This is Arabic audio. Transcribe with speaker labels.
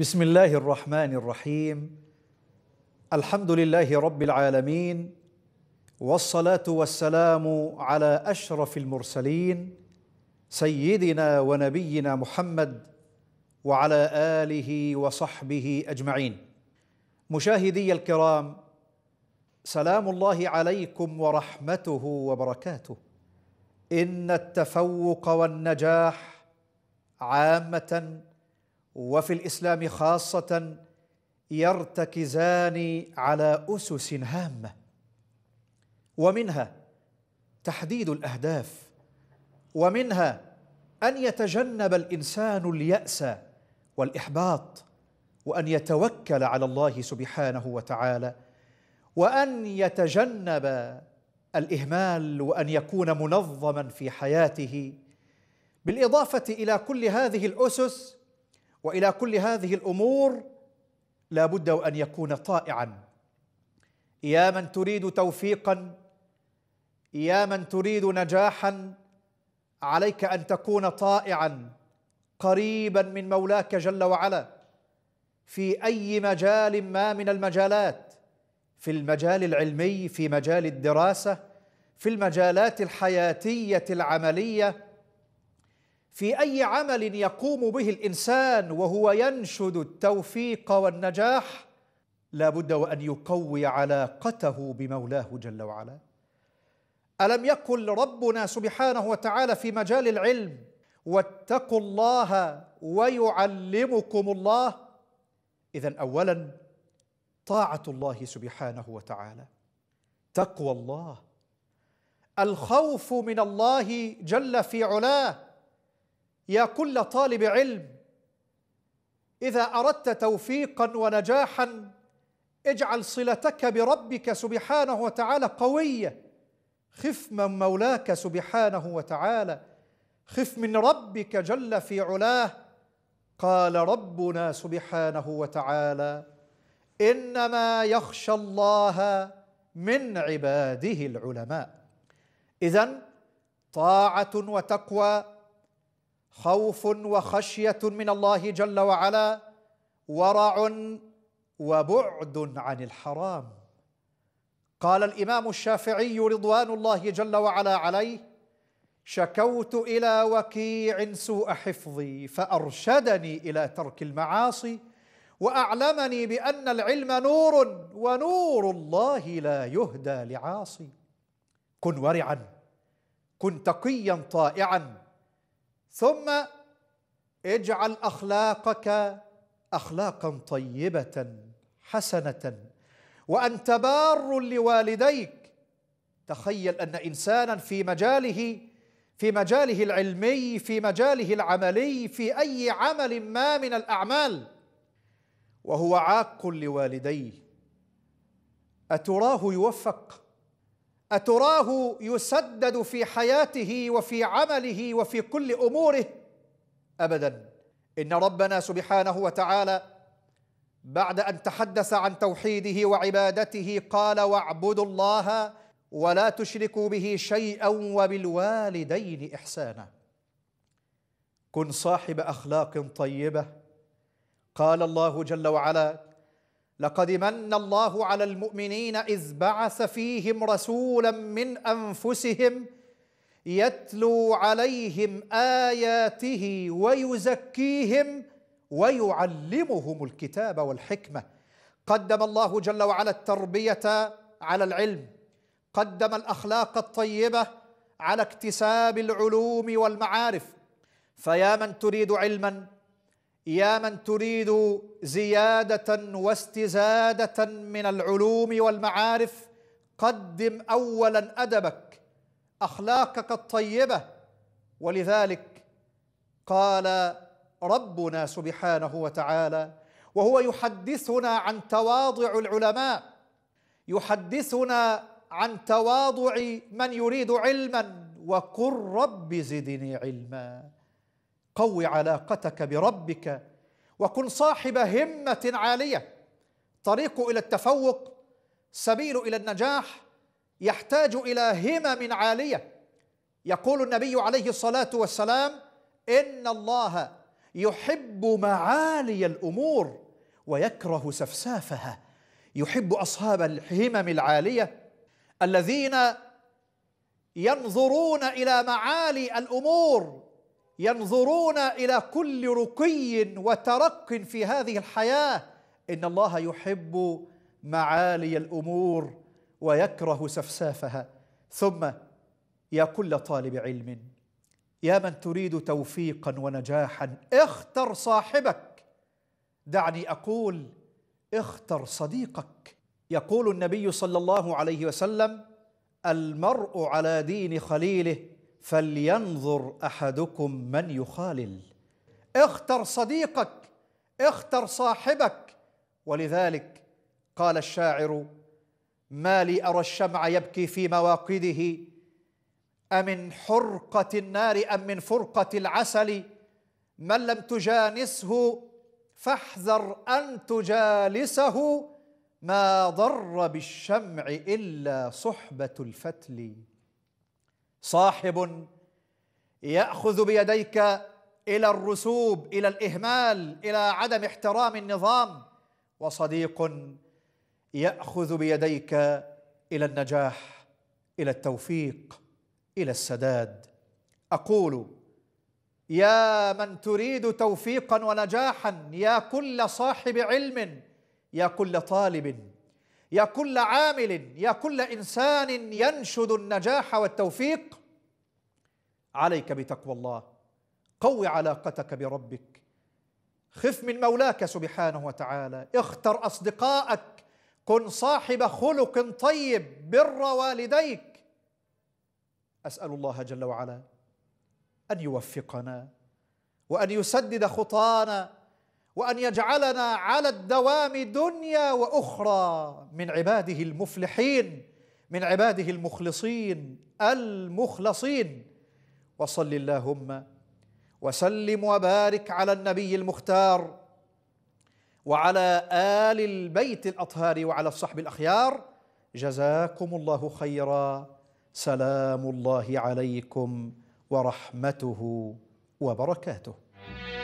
Speaker 1: بسم الله الرحمن الرحيم الحمد لله رب العالمين والصلاه والسلام على اشرف المرسلين سيدنا ونبينا محمد وعلى اله وصحبه اجمعين مشاهدي الكرام سلام الله عليكم ورحمته وبركاته ان التفوق والنجاح عامه وفي الاسلام خاصه يرتكزان على اسس هامه ومنها تحديد الاهداف ومنها ان يتجنب الانسان الياس والاحباط وان يتوكل على الله سبحانه وتعالى وان يتجنب الاهمال وان يكون منظما في حياته بالاضافه الى كل هذه الاسس والى كل هذه الامور لا بد وان يكون طائعا يا من تريد توفيقا يا من تريد نجاحا عليك ان تكون طائعا قريبا من مولاك جل وعلا في اي مجال ما من المجالات في المجال العلمي في مجال الدراسه في المجالات الحياتيه العمليه في اي عمل يقوم به الانسان وهو ينشد التوفيق والنجاح لا بد وان يقوي علاقته بمولاه جل وعلا الم يقل ربنا سبحانه وتعالى في مجال العلم واتقوا الله ويعلمكم الله اذا اولا طاعه الله سبحانه وتعالى تقوى الله الخوف من الله جل في علاه يا كل طالب علم اذا اردت توفيقا ونجاحا اجعل صلتك بربك سبحانه وتعالى قويه خف من مولاك سبحانه وتعالى خف من ربك جل في علاه قال ربنا سبحانه وتعالى انما يخشى الله من عباده العلماء اذا طاعه وتقوى خوف وخشيه من الله جل وعلا ورع وبعد عن الحرام قال الامام الشافعي رضوان الله جل وعلا عليه شكوت الى وكيع سوء حفظي فارشدني الى ترك المعاصي واعلمني بان العلم نور ونور الله لا يهدى لعاصي كن ورعا كن تقيا طائعا ثم اجعل اخلاقك اخلاقا طيبه حسنه وانت بار لوالديك تخيل ان انسانا في مجاله في مجاله العلمي في مجاله العملي في اي عمل ما من الاعمال وهو عاق لوالديه اتراه يوفق اتراه يسدد في حياته وفي عمله وفي كل اموره ابدا ان ربنا سبحانه وتعالى بعد ان تحدث عن توحيده وعبادته قال واعبدوا الله ولا تشركوا به شيئا وبالوالدين احسانا كن صاحب اخلاق طيبه قال الله جل وعلا لقد من الله على المؤمنين اذ بعث فيهم رسولا من انفسهم يتلو عليهم اياته ويزكيهم ويعلمهم الكتاب والحكمه قدم الله جل وعلا التربيه على العلم قدم الاخلاق الطيبه على اكتساب العلوم والمعارف فيا من تريد علما يا من تريد زياده واستزاده من العلوم والمعارف قدم اولا ادبك اخلاقك الطيبه ولذلك قال ربنا سبحانه وتعالى وهو يحدثنا عن تواضع العلماء يحدثنا عن تواضع من يريد علما وقل رب زدني علما قو علاقتك بربك وكن صاحب همه عاليه طريق الى التفوق سبيل الى النجاح يحتاج الى همم عاليه يقول النبي عليه الصلاه والسلام ان الله يحب معالي الامور ويكره سفسافها يحب اصحاب الهمم العاليه الذين ينظرون الى معالي الامور ينظرون الى كل رقي وترق في هذه الحياه ان الله يحب معالي الامور ويكره سفسافها ثم يا كل طالب علم يا من تريد توفيقا ونجاحا اختر صاحبك دعني اقول اختر صديقك يقول النبي صلى الله عليه وسلم المرء على دين خليله فلينظر احدكم من يخالل اختر صديقك اختر صاحبك ولذلك قال الشاعر ما لي ارى الشمع يبكي في مواقده امن حرقه النار ام من فرقه العسل من لم تجانسه فاحذر ان تجالسه ما ضر بالشمع الا صحبه الفتل صاحب ياخذ بيديك الى الرسوب الى الاهمال الى عدم احترام النظام وصديق ياخذ بيديك الى النجاح الى التوفيق الى السداد اقول يا من تريد توفيقا ونجاحا يا كل صاحب علم يا كل طالب يا كل عامل يا كل إنسان ينشد النجاح والتوفيق عليك بتقوى الله قو علاقتك بربك خف من مولاك سبحانه وتعالى اختر أصدقائك كن صاحب خلق طيب بر والديك أسأل الله جل وعلا أن يوفقنا وأن يسدد خطانا وأن يجعلنا على الدوام دنيا وأخرى من عباده المفلحين من عباده المخلصين المخلصين وصل اللهم وسلم وبارك على النبي المختار وعلى آل البيت الأطهار وعلى الصحب الأخيار جزاكم الله خيرا سلام الله عليكم ورحمته وبركاته